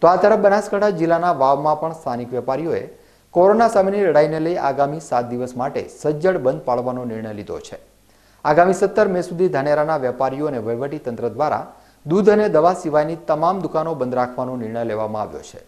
તો આ તરફ બનાસકાંઠા જિલ્લાના વાવમાં પણ સ્થાનિક વેપારીઓએ કોરોના સામેની લડાઈને લઈ આગામી સાત દિવસ માટે સજ્જડ બંધ પાળવાનો નિર્ણય લીધો છે આગામી સત્તર મે સુધી ધાનેરાના વેપારીઓ અને તંત્ર દ્વારા દૂધ અને દવા સિવાયની તમામ દુકાનો બંધ રાખવાનો નિર્ણય લેવામાં આવ્યો છે